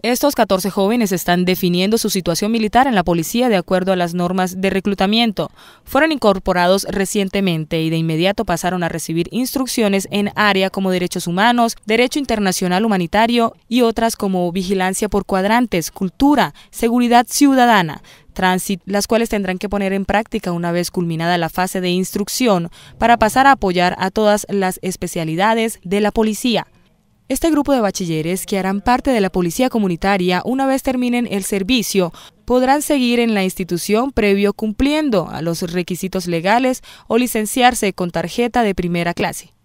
Estos 14 jóvenes están definiendo su situación militar en la policía de acuerdo a las normas de reclutamiento. Fueron incorporados recientemente y de inmediato pasaron a recibir instrucciones en área como derechos humanos, derecho internacional humanitario y otras como vigilancia por cuadrantes, cultura, seguridad ciudadana, tránsito, las cuales tendrán que poner en práctica una vez culminada la fase de instrucción para pasar a apoyar a todas las especialidades de la policía. Este grupo de bachilleres que harán parte de la policía comunitaria una vez terminen el servicio podrán seguir en la institución previo cumpliendo a los requisitos legales o licenciarse con tarjeta de primera clase.